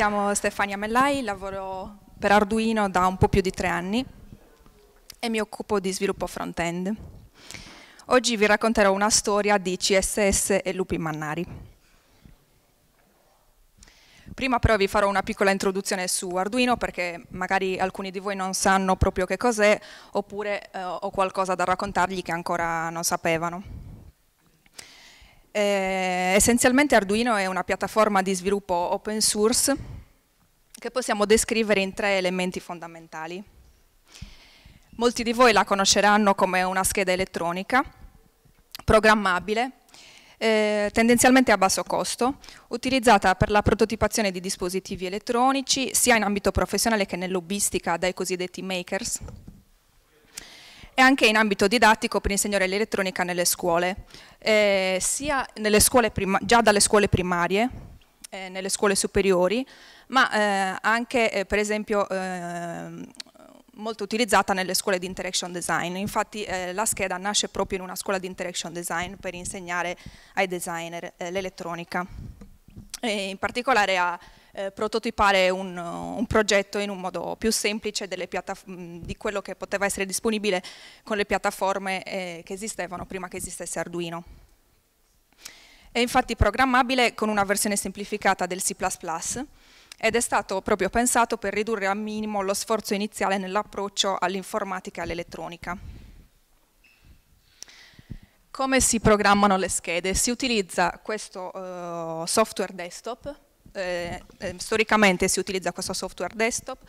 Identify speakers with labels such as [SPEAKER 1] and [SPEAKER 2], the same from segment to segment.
[SPEAKER 1] chiamo Stefania Mellai, lavoro per Arduino da un po' più di tre anni e mi occupo di sviluppo front-end. Oggi vi racconterò una storia di CSS e lupi mannari. Prima però vi farò una piccola introduzione su Arduino perché magari alcuni di voi non sanno proprio che cos'è oppure eh, ho qualcosa da raccontargli che ancora non sapevano. Eh, essenzialmente Arduino è una piattaforma di sviluppo open source che possiamo descrivere in tre elementi fondamentali. Molti di voi la conosceranno come una scheda elettronica, programmabile, eh, tendenzialmente a basso costo, utilizzata per la prototipazione di dispositivi elettronici sia in ambito professionale che nell'hobbistica dai cosiddetti makers, e anche in ambito didattico per insegnare l'elettronica nelle scuole, eh, sia nelle scuole già dalle scuole primarie, eh, nelle scuole superiori, ma eh, anche eh, per esempio ehm, molto utilizzata nelle scuole di interaction design. Infatti eh, la scheda nasce proprio in una scuola di interaction design per insegnare ai designer eh, l'elettronica, in particolare a eh, prototipare un, un, progetto in un modo più semplice mm, di quello che poteva essere disponibile con le piattaforme eh, che esistevano prima che esistesse Arduino. È infatti programmabile con una versione semplificata del C++ ed è stato proprio pensato per ridurre al minimo lo sforzo iniziale nell'approccio all'informatica e all'elettronica. Come si programmano le schede? Si utilizza questo eh, software desktop eh, eh, storicamente si utilizza questo software desktop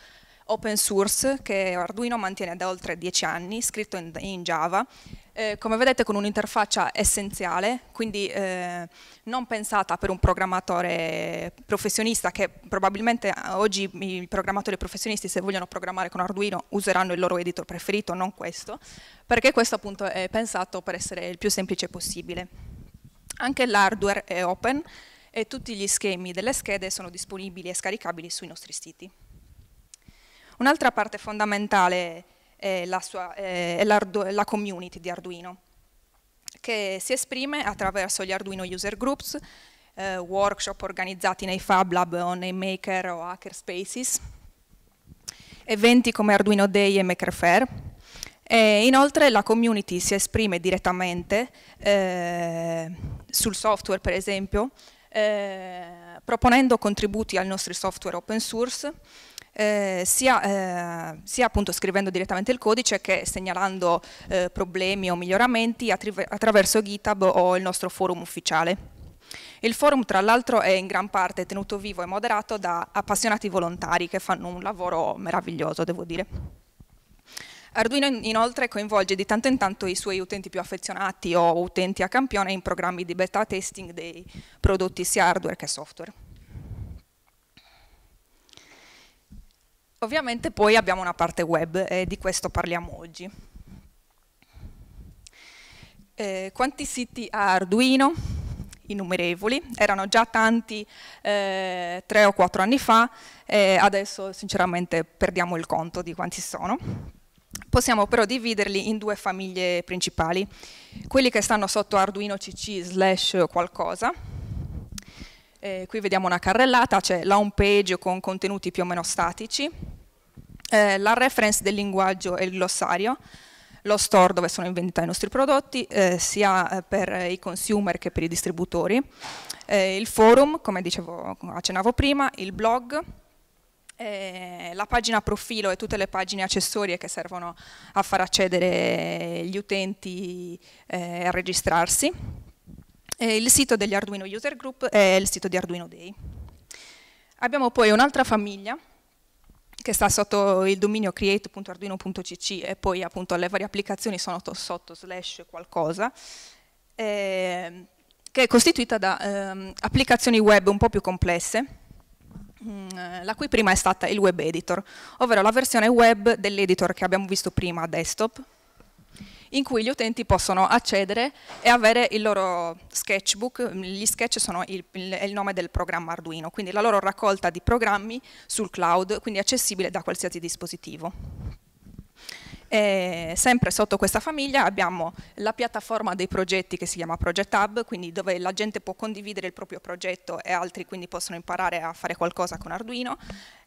[SPEAKER 1] open source che Arduino mantiene da oltre 10 anni, scritto in, in Java, eh, come vedete con un'interfaccia essenziale, quindi eh, non pensata per un programmatore professionista che probabilmente eh, oggi i programmatori professionisti se vogliono programmare con Arduino useranno il loro editor preferito, non questo, perché questo appunto è pensato per essere il più semplice possibile. Anche l'hardware è open, e tutti gli schemi delle schede sono disponibili e scaricabili sui nostri siti. Un'altra parte fondamentale è la, sua, è la community di Arduino, che si esprime attraverso gli Arduino User Groups, eh, workshop organizzati nei Fab Lab o nei Maker o Hackerspaces, eventi come Arduino Day e Maker Fair, e inoltre la community si esprime direttamente eh, sul software, per esempio, eh, proponendo contributi ai nostri software open source, eh, sia, eh, sia, appunto scrivendo direttamente il codice che segnalando eh, problemi o miglioramenti attraverso GitHub o il nostro forum ufficiale. Il forum tra l'altro è in gran parte tenuto vivo e moderato da appassionati volontari che fanno un lavoro meraviglioso, devo dire. Arduino inoltre coinvolge di tanto in tanto i suoi utenti più affezionati o utenti a campione in programmi di beta testing dei prodotti sia hardware che software. Ovviamente poi abbiamo una parte web e di questo parliamo oggi. Eh, quanti siti ha Arduino? Innumerevoli, erano già tanti eh, tre o quattro anni fa, e adesso sinceramente perdiamo il conto di quanti sono. Possiamo però dividerli in due famiglie principali, quelli che stanno sotto Arduino CC slash qualcosa, eh, qui vediamo una carrellata, c'è cioè la home page con contenuti più o meno statici, eh, la reference del linguaggio e il glossario, lo store dove sono in vendita i nostri prodotti, eh, sia eh, per i consumer che per i distributori, eh, il forum, come dicevo, accennavo prima, il blog, eh, la pagina profilo e tutte le pagine accessorie che servono a far accedere gli utenti eh, a registrarsi, e il sito degli Arduino User Group è il sito di Arduino Day. Abbiamo poi un'altra famiglia che sta sotto il dominio create.arduino.cc e poi appunto le varie applicazioni sono sotto slash qualcosa, eh, che è costituita da eh, applicazioni web un po' più complesse, Mm, eh, la cui prima è stata il web editor, ovvero la versione web dell'editor che abbiamo visto prima, desktop, in cui gli utenti possono accedere e avere il loro sketchbook, gli sketch sono il, il, nome del programma Arduino, quindi la loro raccolta di programmi sul cloud, quindi accessibile da qualsiasi dispositivo. E sempre sotto questa famiglia abbiamo la piattaforma dei progetti che si chiama Project Hub, quindi dove la gente può condividere il proprio progetto e altri quindi possono imparare a fare qualcosa con Arduino.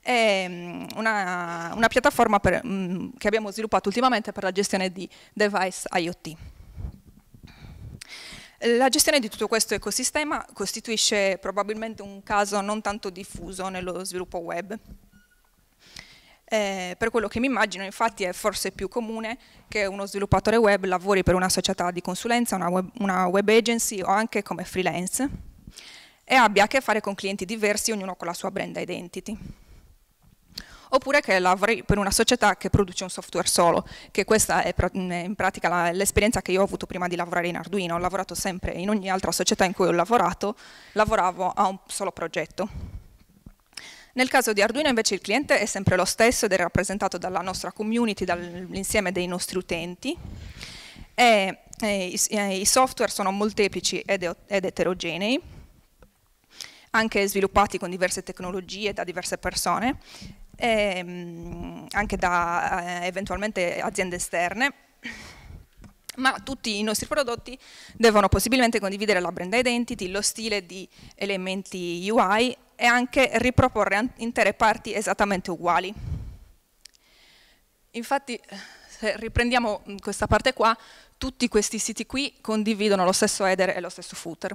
[SPEAKER 1] E mm, una, una piattaforma per, mm, che abbiamo sviluppato ultimamente per la gestione di device IoT. La gestione di tutto questo ecosistema costituisce probabilmente un caso non tanto diffuso nello sviluppo web. Eh, per quello che mi immagino infatti è forse più comune che uno sviluppatore web lavori per una società di consulenza, una web, una web agency o anche come freelance e abbia a che fare con clienti diversi, ognuno con la sua brand identity oppure che lavori per una società che produce un software solo, che questa è in pratica l'esperienza che io ho avuto prima di lavorare in Arduino, ho lavorato sempre in ogni altra società in cui ho lavorato, lavoravo a un solo progetto. Nel caso di Arduino invece il cliente è sempre lo stesso ed è rappresentato dalla nostra community, dall'insieme dei nostri utenti. E, e, i, eh, i, software sono molteplici ed, ed eterogenei, anche sviluppati con diverse tecnologie da diverse persone, e, ehm, mh, anche da eh, eventualmente aziende esterne ma tutti i nostri prodotti devono possibilmente condividere la brand identity, lo stile di elementi UI e anche riproporre intere parti esattamente uguali. Infatti, se riprendiamo questa parte qua, tutti questi siti qui condividono lo stesso header e lo stesso footer.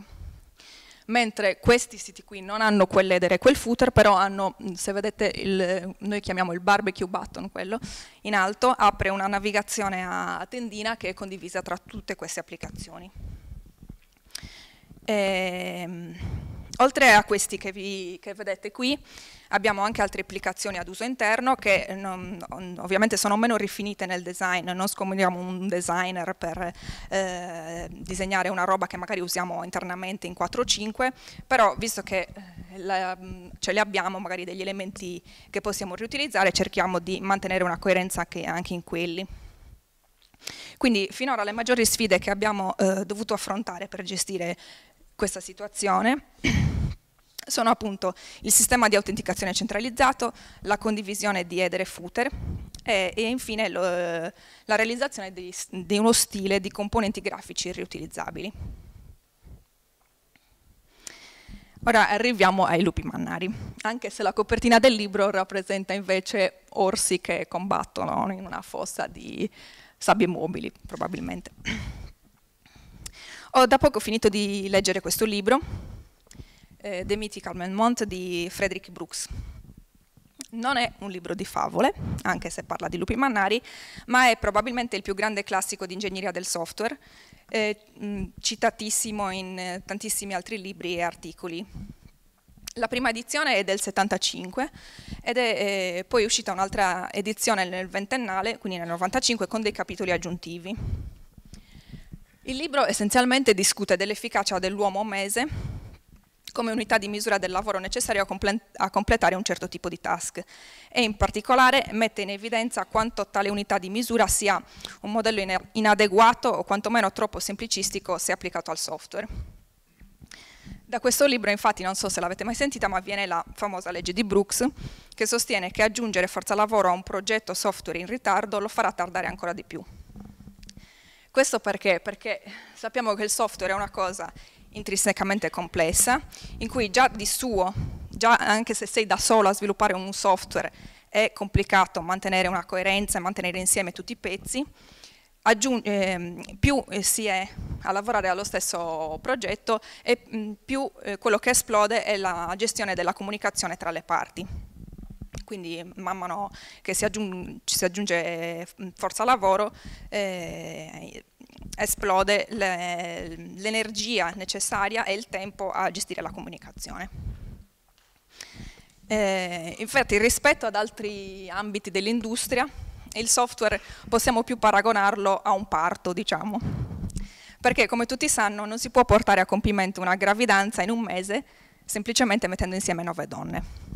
[SPEAKER 1] Mentre questi siti qui non hanno quell'header e quel footer, però hanno, se vedete, il, noi chiamiamo il barbecue button, quello in alto, apre una navigazione a tendina che è condivisa tra tutte queste applicazioni. Ehm... Oltre a questi che, vi, che, vedete qui, abbiamo anche altre applicazioni ad uso interno che non, ovviamente sono meno rifinite nel design, non scomodiamo un designer per eh, disegnare una roba che magari usiamo internamente in 4-5, o però visto che eh, la, mm, ce li abbiamo magari degli elementi che possiamo riutilizzare, cerchiamo di mantenere una coerenza anche in quelli. Quindi finora le maggiori sfide che abbiamo eh, dovuto affrontare per gestire questa situazione sono appunto il sistema di autenticazione centralizzato, la condivisione di header e footer e, e infine lo, la realizzazione di, di uno stile di componenti grafici riutilizzabili. Ora arriviamo ai lupi mannari, anche se la copertina del libro rappresenta invece orsi che combattono in una fossa di sabbie mobili, probabilmente. Ho da poco finito di leggere questo libro, eh, The Mythical Mont di Frederick Brooks. Non è un libro di favole, anche se parla di lupi mannari, ma è probabilmente il più grande classico di ingegneria del software, eh, mm, citatissimo in eh, tantissimi altri libri e articoli. La prima edizione è del 75 ed è eh, poi uscita un'altra edizione nel ventennale, quindi nel 95, con dei capitoli aggiuntivi. Il libro essenzialmente discute dell'efficacia dell'uomo mese come unità di misura del lavoro necessario a, completare un certo tipo di task e in particolare mette in evidenza quanto tale unità di misura sia un modello inadeguato o quantomeno troppo semplicistico se applicato al software. Da questo libro infatti, non so se l'avete mai sentita, ma viene la famosa legge di Brooks che sostiene che aggiungere forza lavoro a un progetto software in ritardo lo farà tardare ancora di più. Questo perché? Perché sappiamo che il software è una cosa intrinsecamente complessa, in cui già di suo, già anche se sei da solo a sviluppare un software, è complicato mantenere una coerenza e mantenere insieme tutti i pezzi, Aggiunge, ehm, più eh, si è a lavorare allo stesso progetto e mm, più eh, quello che esplode è la gestione della comunicazione tra le parti quindi man mano che si ci si aggiunge mm, forza lavoro eh, esplode l'energia necessaria e il tempo a gestire la comunicazione. Eh, infatti rispetto ad altri ambiti dell'industria il software possiamo più paragonarlo a un parto, diciamo, perché come tutti sanno non si può portare a compimento una gravidanza in un mese semplicemente mettendo insieme nove donne.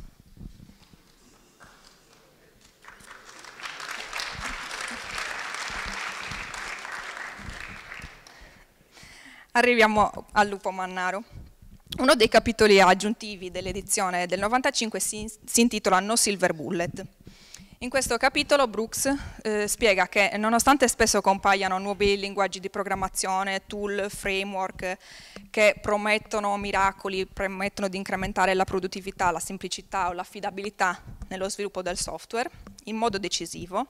[SPEAKER 1] Arriviamo al lupo mannaro. Uno dei capitoli aggiuntivi dell'edizione del 95 si, si, intitola No Silver Bullet. In questo capitolo Brooks eh, spiega che nonostante spesso compaiano nuovi linguaggi di programmazione, tool, framework che promettono miracoli, promettono di incrementare la produttività, la semplicità o l'affidabilità nello sviluppo del software in modo decisivo,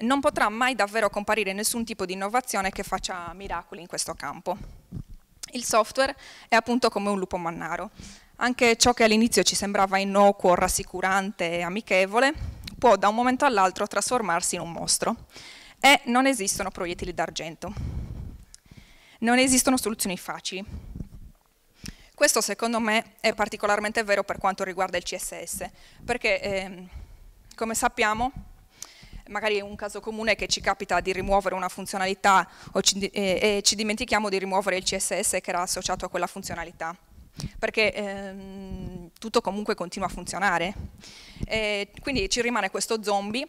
[SPEAKER 1] non potrà mai davvero comparire nessun tipo di innovazione che faccia miracoli in questo campo. Il software è appunto come un lupo mannaro. Anche ciò che all'inizio ci sembrava innocuo, rassicurante e amichevole può da un momento all'altro trasformarsi in un mostro. E non esistono proiettili d'argento. Non esistono soluzioni facili. Questo secondo me è particolarmente vero per quanto riguarda il CSS, perché eh, come sappiamo magari è un caso comune che ci capita di rimuovere una funzionalità ci, eh, e ci dimentichiamo di rimuovere il CSS che era associato a quella funzionalità perché ehm, tutto comunque continua a funzionare. E quindi ci rimane questo zombie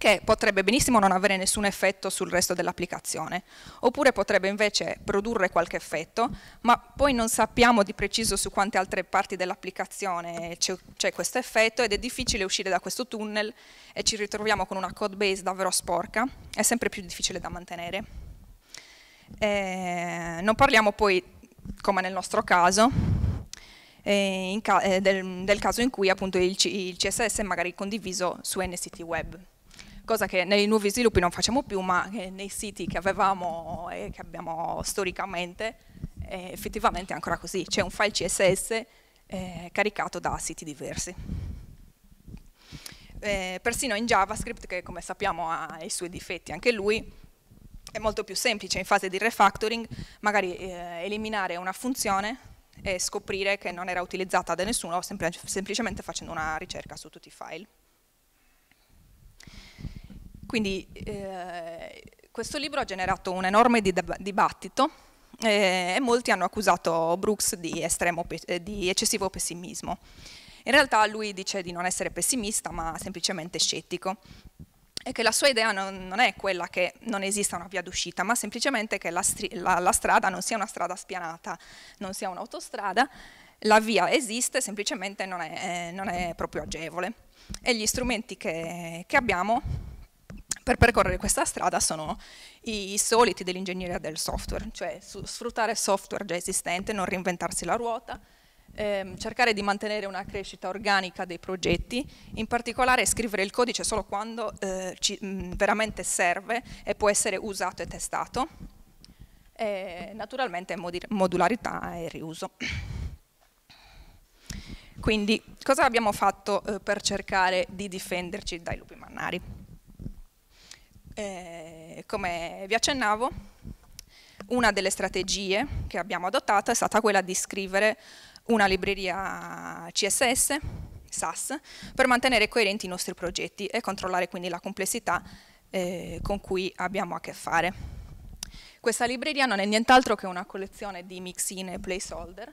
[SPEAKER 1] che potrebbe benissimo non avere nessun effetto sul resto dell'applicazione, oppure potrebbe invece produrre qualche effetto, ma poi non sappiamo di preciso su quante altre parti dell'applicazione c'è questo effetto ed è difficile uscire da questo tunnel e ci ritroviamo con una code base davvero sporca, è sempre più difficile da mantenere. Eh, non parliamo poi, come nel nostro caso, eh, ca eh, del, del, caso in cui appunto il, il CSS è magari condiviso su NCT Web cosa che nei nuovi sviluppi non facciamo più, ma nei siti che avevamo e che abbiamo storicamente, eh, effettivamente è ancora così, c'è un file CSS eh, caricato da siti diversi. Eh, persino in JavaScript, che come sappiamo ha i suoi difetti anche lui, è molto più semplice in fase di refactoring magari eh, eliminare una funzione e scoprire che non era utilizzata da nessuno semplicemente facendo una ricerca su tutti i file. Quindi eh, questo libro ha generato un enorme dibattito eh, e molti hanno accusato Brooks di, estremo, eh, di eccessivo pessimismo. In realtà lui dice di non essere pessimista ma semplicemente scettico e che la sua idea non, non, è quella che non esista una via d'uscita, ma semplicemente che la, la, la, strada non sia una strada spianata, non sia un'autostrada, la via esiste, semplicemente non è, eh, non è, proprio agevole. E gli strumenti che, che abbiamo per percorrere questa strada sono i, soliti dell'ingegneria del software, cioè su, sfruttare software già esistente, non reinventarsi la ruota, ehm, cercare di mantenere una crescita organica dei progetti, in particolare scrivere il codice solo quando eh, ci, mh, mm, veramente serve e può essere usato e testato, e naturalmente modularità e riuso. Quindi cosa abbiamo fatto eh, per cercare di difenderci dai lupi mannari? Eh, come vi accennavo, una delle strategie che abbiamo adottato è stata quella di scrivere una libreria CSS, SAS, per mantenere coerenti i nostri progetti e controllare quindi la complessità eh, con cui abbiamo a che fare. Questa libreria non è nient'altro che una collezione di mix-in e placeholder,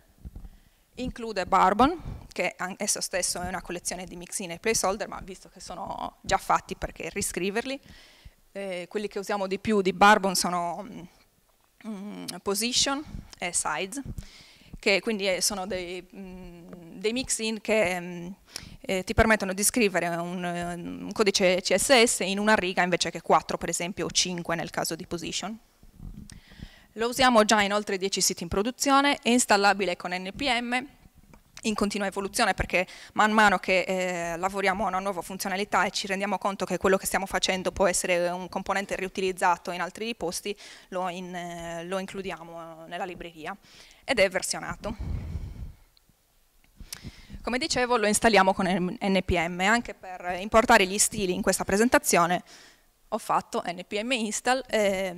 [SPEAKER 1] include Barbon, che esso stesso è una collezione di mix-in e placeholder, ma visto che sono già fatti perché riscriverli, eh, quelli che usiamo di più di Barbon sono mm, mm position e size, che quindi eh, sono dei, mm, dei mix-in che mm, eh, ti permettono di scrivere un, eh, un, codice CSS in una riga invece che 4 per esempio o 5 nel caso di position. Lo usiamo già in oltre 10 siti in produzione, è installabile con NPM in continua evoluzione perché man mano che eh, lavoriamo a una nuova funzionalità e ci rendiamo conto che quello che stiamo facendo può essere un componente riutilizzato in altri posti, lo, in, eh, lo includiamo eh, nella libreria ed è versionato. Come dicevo lo installiamo con NPM, anche per importare gli stili in questa presentazione ho fatto npm install, eh,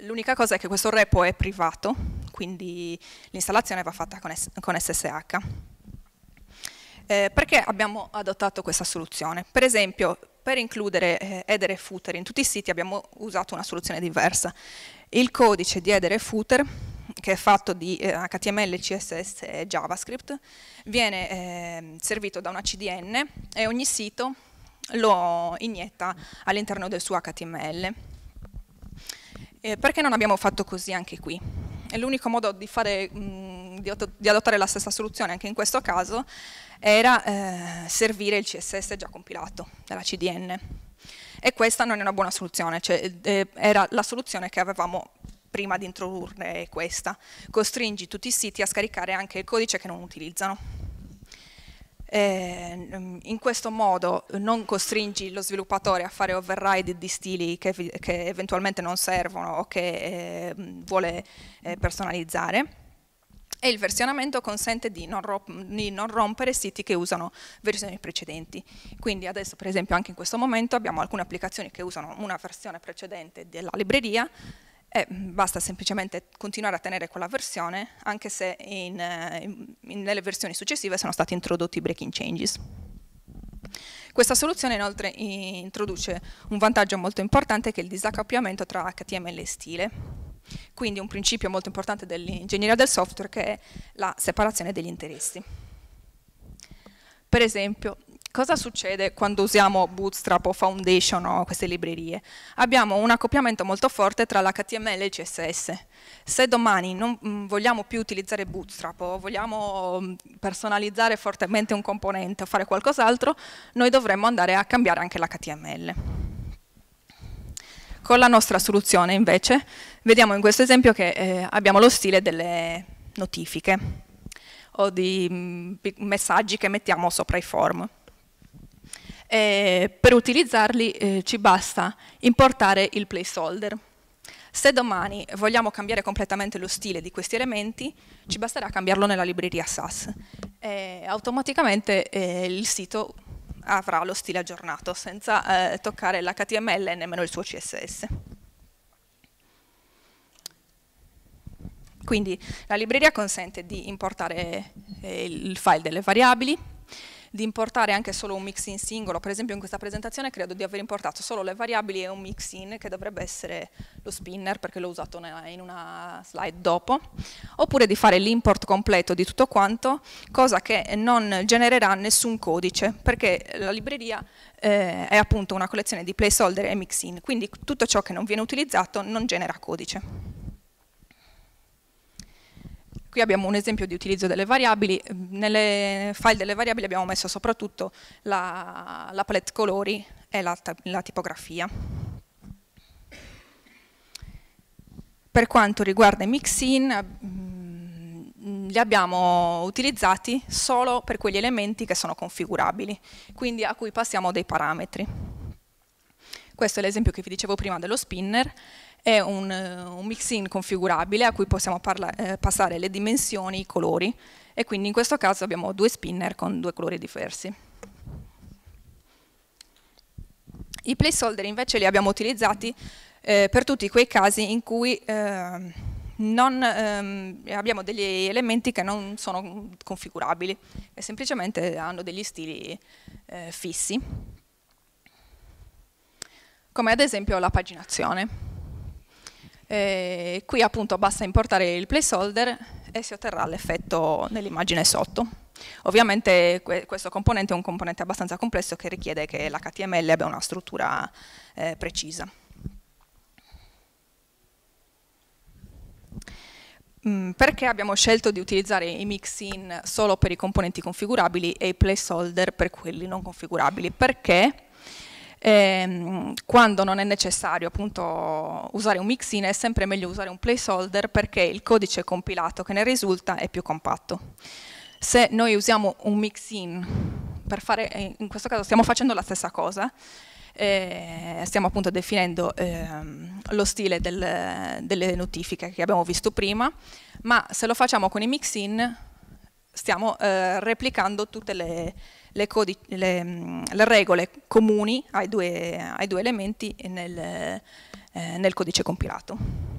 [SPEAKER 1] l'unica cosa è che questo repo è privato, quindi l'installazione va fatta con, S con SSH. Eh, perché abbiamo adottato questa soluzione? Per esempio, per includere eh, header e footer in tutti i siti abbiamo usato una soluzione diversa. Il codice di header e footer che è fatto di eh, HTML, CSS e JavaScript, viene eh, servito da una CDN e ogni sito lo inietta all'interno del suo HTML. Eh, perché non abbiamo fatto così anche qui? e l'unico modo di, fare, mh, di, adottare la stessa soluzione anche in questo caso era eh, servire il CSS già compilato dalla CDN. E questa non è una buona soluzione, cioè, eh, era la soluzione che avevamo prima di introdurre questa. Costringi tutti i siti a scaricare anche il codice che non utilizzano. Eh, in questo modo non costringi lo sviluppatore a fare override di stili che, che eventualmente non servono o che eh, vuole eh, personalizzare e il versionamento consente di non, di non, rompere siti che usano versioni precedenti. Quindi adesso per esempio anche in questo momento abbiamo alcune applicazioni che usano una versione precedente della libreria e basta semplicemente continuare a tenere quella versione anche se in, eh, in, nelle versioni successive sono stati introdotti i breaking changes. Questa soluzione inoltre introduce un vantaggio molto importante che è il disaccoppiamento tra HTML e stile, quindi un principio molto importante dell'ingegneria del software che è la separazione degli interessi. Per esempio, Cosa succede quando usiamo Bootstrap o Foundation o queste librerie? Abbiamo un accoppiamento molto forte tra l'HTML e il CSS. Se domani non mm, vogliamo più utilizzare Bootstrap o vogliamo mm, personalizzare fortemente un componente o fare qualcos'altro, noi dovremmo andare a cambiare anche l'HTML. Con la nostra soluzione invece vediamo in questo esempio che eh, abbiamo lo stile delle notifiche o di mm, messaggi che mettiamo sopra i form e eh, per utilizzarli eh, ci basta importare il placeholder. Se domani vogliamo cambiare completamente lo stile di questi elementi, ci basterà cambiarlo nella libreria SAS. E eh, automaticamente eh, il sito avrà lo stile aggiornato, senza eh, toccare l'HTML e nemmeno il suo CSS. Quindi la libreria consente di importare eh, il file delle variabili, di importare anche solo un mix in singolo, per esempio in questa presentazione credo di aver importato solo le variabili e un mix in, che dovrebbe essere lo spinner perché l'ho usato in una slide dopo, oppure di fare l'import completo di tutto quanto, cosa che non genererà nessun codice perché la libreria eh, è appunto una collezione di placeholder e mix in, quindi tutto ciò che non viene utilizzato non genera codice. Qui abbiamo un esempio di utilizzo delle variabili, ehm, nelle file delle variabili abbiamo messo soprattutto la, la palette colori e la, la tipografia. Per quanto riguarda i mix-in, ehm, li abbiamo utilizzati solo per quegli elementi che sono configurabili, quindi a cui passiamo dei parametri. Questo è l'esempio che vi dicevo prima dello spinner, è un, eh, un mix-in configurabile a cui possiamo eh, passare le dimensioni, i colori e quindi in questo caso abbiamo due spinner con due colori diversi. I placeholder invece li abbiamo utilizzati eh, per tutti quei casi in cui eh, non, ehm, abbiamo degli elementi che non sono configurabili e semplicemente hanno degli stili eh, fissi, come ad esempio la paginazione. Eh, qui appunto basta importare il placeholder e si otterrà l'effetto nell'immagine sotto. Ovviamente que questo componente è un componente abbastanza complesso che richiede che l'HTML abbia una struttura eh, precisa. Mm, perché abbiamo scelto di utilizzare i mix-in solo per i componenti configurabili e i placeholder per quelli non configurabili? Perché ehm, quando non è necessario appunto usare un mixin è sempre meglio usare un placeholder perché il codice compilato che ne risulta è più compatto. Se noi usiamo un mixin per fare, eh, in questo caso stiamo facendo la stessa cosa, eh, stiamo appunto definendo ehm, lo stile del, delle notifiche che abbiamo visto prima, ma se lo facciamo con i mixin stiamo eh, replicando tutte le, le, le, mm, le regole comuni ai due, ai due elementi nel, eh, nel codice compilato.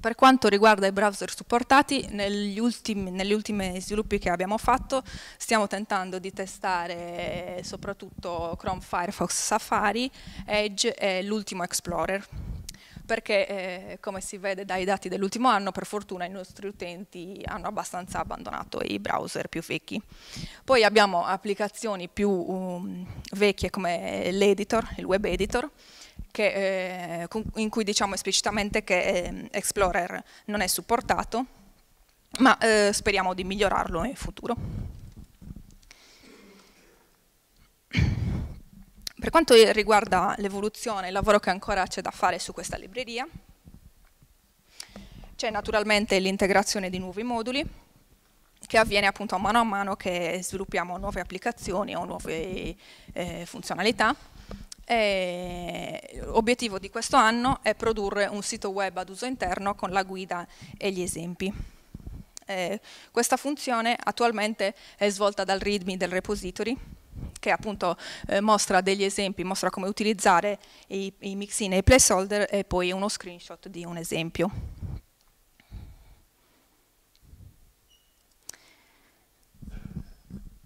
[SPEAKER 1] Per quanto riguarda i browser supportati, negli ultimi, negli ultimi, sviluppi che abbiamo fatto stiamo tentando di testare soprattutto Chrome, Firefox, Safari, Edge e l'ultimo Explorer perché eh, come si vede dai dati dell'ultimo anno, per fortuna i nostri utenti hanno abbastanza abbandonato i browser più vecchi. Poi abbiamo applicazioni più um, vecchie come l'editor, il web editor, che, eh, in cui diciamo esplicitamente che eh, Explorer non è supportato, ma eh, speriamo di migliorarlo in futuro. Per quanto riguarda l'evoluzione, il lavoro che ancora c'è da fare su questa libreria, c'è naturalmente l'integrazione di nuovi moduli, che avviene appunto a mano a mano che sviluppiamo nuove applicazioni o nuove eh, funzionalità. L'obiettivo di questo anno è produrre un sito web ad uso interno con la guida e gli esempi. Eh, questa funzione attualmente è svolta dal README del repository che appunto eh, mostra degli esempi, mostra come utilizzare i, i mixin e i placeholder e poi uno screenshot di un esempio.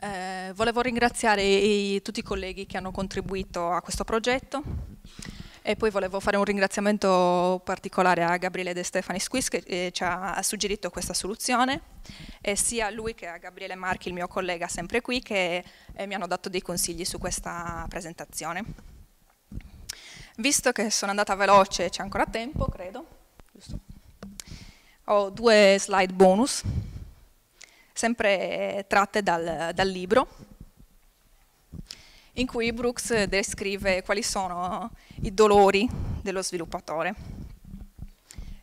[SPEAKER 1] Eh, volevo ringraziare i, tutti i colleghi che hanno contribuito a questo progetto. E poi volevo fare un ringraziamento particolare a Gabriele De Stefani Squis che eh, ci ha suggerito questa soluzione e sia lui che a Gabriele Marchi, il mio collega sempre qui, che eh, mi hanno dato dei consigli su questa presentazione. Visto che sono andata veloce, c'è ancora tempo, credo, giusto? Ho due slide bonus, sempre eh, tratte dal, dal libro in cui Brooks descrive quali sono i dolori dello sviluppatore.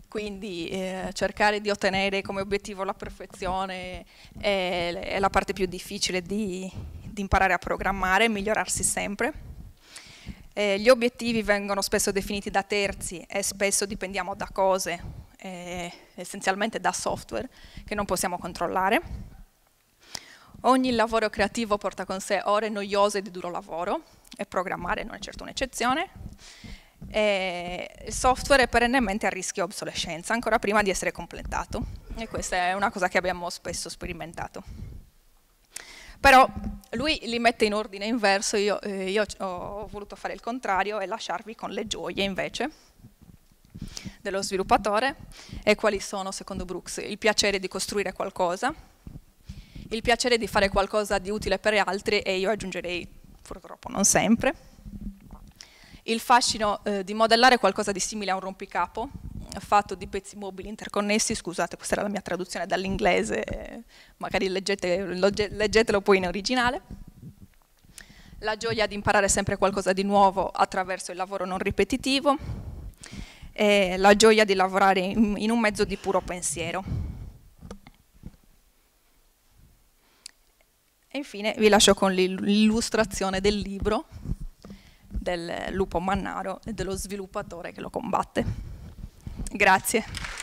[SPEAKER 1] Quindi eh, cercare di ottenere come obiettivo la perfezione è, è la parte più difficile di, di imparare a programmare e migliorarsi sempre. Eh, gli obiettivi vengono spesso definiti da terzi e spesso dipendiamo da cose, eh, essenzialmente da software, che non possiamo controllare. Ogni lavoro creativo porta con sé ore noiose di duro lavoro e programmare non è certo un'eccezione. il software è perennemente a rischio obsolescenza, ancora prima di essere completato. E questa è una cosa che abbiamo spesso sperimentato. Però lui li mette in ordine inverso, io, eh, io ho voluto fare il contrario e lasciarvi con le gioie invece dello sviluppatore e quali sono, secondo Brooks, il piacere di costruire qualcosa, il piacere di fare qualcosa di utile per gli altri e io aggiungerei, purtroppo non sempre, il fascino eh, di modellare qualcosa di simile a un rompicapo, eh, fatto di pezzi mobili interconnessi, scusate, questa era la mia traduzione dall'inglese, eh, magari leggete, leggetelo poi in originale. La gioia di imparare sempre qualcosa di nuovo attraverso il lavoro non ripetitivo, eh, la gioia di lavorare in un mezzo di puro pensiero. E infine vi lascio con l'illustrazione del libro del lupo mannaro e dello sviluppatore che lo combatte. Grazie.